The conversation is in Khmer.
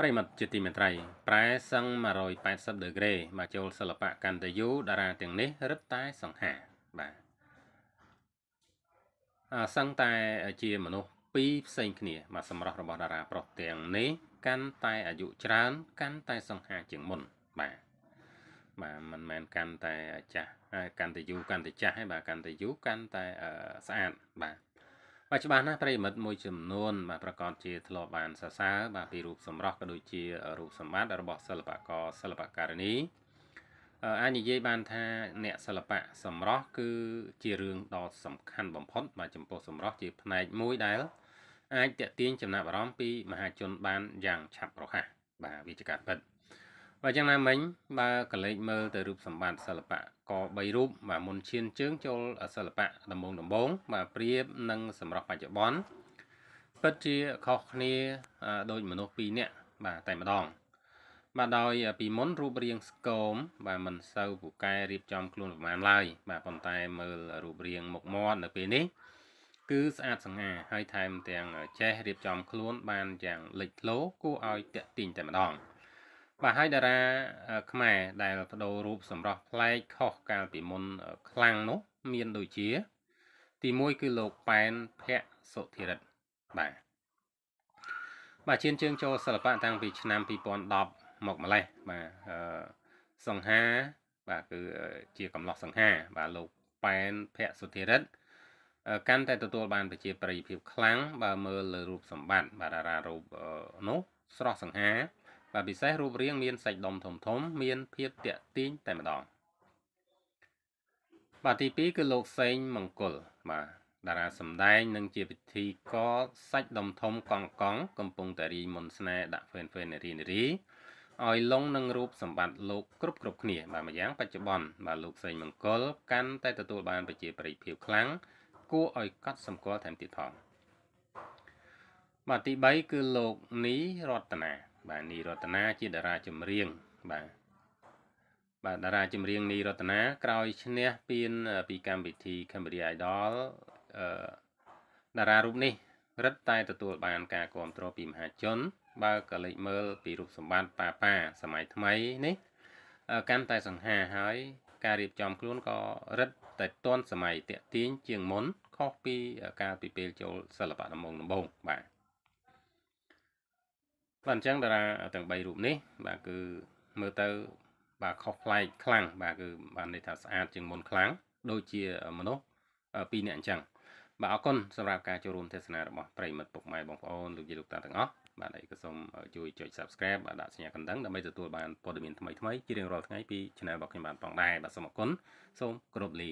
ប្រិមត្តជាទីមេត្រីប្រែសឹង180ដឺក្រេមកចូលសិល្បៈកន្តយុតារាទាំងនេះរឹតតែសង្ហាបាទអសឹងតែជាមនុស្សពីរផ្សេងគ្នាមកសម្រាប់របស់តារាប្រុសទាំងនេះកាន់តែអាយុច្រើន កាន់តែសង្ហាជាងមុន បាទបាទមិនមែនកាន់តែចាស់កាន់តែយូរកាន់តែចាស់ហើយបាទកាន់តែយូរកាន់តែស្អាតបាទបាទច្បាស់ណាស់ប្រិមិត្តមួយចំនួនបាទប្រកាសជាធ្លាប់បានសរសើរបាទពីរូបសម្រស់ក៏ដូចជារូបសម្បត្តិរបស់សិល្បករសិល្បករនីអាចនិយាយបានថាអ្នកសិល្បៈសម្រស់គឺ ជារឿងដ៏សំខាន់បំផុតបាទចំពោះសម្រស់ជាផ្នែកមួយដែល អាចតេទៀងចំណាប់អារម្មណ៍ពី មហាជនបានយ៉ាងឆាប់រហ័សបាទវាជាការពិតបើយ៉ាងណាមិញបើកលេចមើលទៅរូបសម្បត្តិសិល្បៈក3រូបបាទមុនឈានជើងចូលសិល្បៈដំបងដំបងបាទប្រៀបនឹងសម្រាប់បច្ចុប្បន្នពិតជាខុសគ្នាដោយមនុស្ស2នាក់បាទតែម្ដង បាទដោយ ពីមុនរូបរាងស្គមបាទមិនសូវពូកែរៀបចំខ្លួនប្រមាណឡើយបាទប៉ុន្តែមើលរូបរាងមុខមាត់នៅពេលនេះ គឺស្អាតសង្ហាហើយថែមទាំង ចេះរៀបចំខ្លួនបានយ៉ាងលេចធ្លោគួរឲ្យតាក់ទាញតែម្ដង។បាទហើយតារាខ្មែរ ដែលបដូររូបសម្រស់ប្លែកខុសកាលពីមុនខ្លាំងនោះ មានដូចជា ទី1គឺលោកប៉ែនភ័ក្រសុធិរិទ្ធបាទបាទជាជើងចូលសិល្បៈតាំងពីឆ្នាំ2010មកម្លេះបាទអឺសង្ហា បាទគឺជាកំឡោះសង្ហាបាទលោកប៉ែនភ័ក្រសុធិរិទ្ធកាន់តែទទួលបានប្រជា ប្រិយភាពខ្លាំងបើមើលលើរូបសម្បត្តិបាទតារារូបនោះស្រស់សង្ហាបាទពិសេសរូបរាងមានសាច់ដុំធំធំមាន ភាពតាក់ទាញតែម្ដងបាទទី2គឺលោកសេងមង្គលបាទតារាសម្ដែងនិងជាពិធីករសាច់ដុំធំកង់កង់កំពុងតារីមុនស្នេហ៍ដាក់ហ្វេនហ្វេននារីនារីឲ្យលងនឹងរូបសម្បត្តិលោកគ្រប់គ្រប់គ្នា បាទម្យ៉ាង បច្ចុប្បន្នបាទលោកសេងមង្គលកាន់តែទទួលបានប្រជាប្រិយភាពខ្លាំងគួរឲ្យកត់សម្គាល់ថែមទៀតផងបាទទី3គឺលោកនីរតនាបាទនីរតនាជាតារាចម្រៀងបាទបាទតារាចម្រៀងនីរតនាក្រោយឈ្នះពានពីកម្មវិធី Cambodia Idol អឺតារារូបនេះរឹតតែទទួលបានការគាំទ្រពីមហាជន បើក៏លេចមើល ពីរូបសម្បត្តិប៉ាប៉ាសម័យថ្មីនេះកាន់តែសង្ហាហើយ ការរៀបចំខ្លួនក៏រឹតតែទាន់សម័យតាក់ទាញជាងមុន ខុសពីការពីពេលចូលសិល្បៈដំបងដំបងបាទបាទអញ្ចឹងតារាទាំង3រូបនេះបាទគឺមើលទៅបាទខុសប្លែកខ្លាំងបាទគឺ បានន័យថាស្អាតជាងមុនខ្លាំងដូចជាមនុស្សពីរនាក់អញ្ចឹងបាទអរគុណសម្រាប់ការចូលរួមទេសនារបស់ប្រិមិត្តពុកម៉ែបងប្អូនលោកយាយលោកតាទាំងអស់បាទហើយក៏សូមជួយចុច Subscribe បាទដាក់សញ្ញាកណ្ដឹងដើម្បីទទួលបានព័ត៌មានថ្មីៗជារៀងរាល់ថ្ងៃពី Channel របស់ខ្ញុំបានផងដែរបាទសូមអរគុណសូមគោរពលា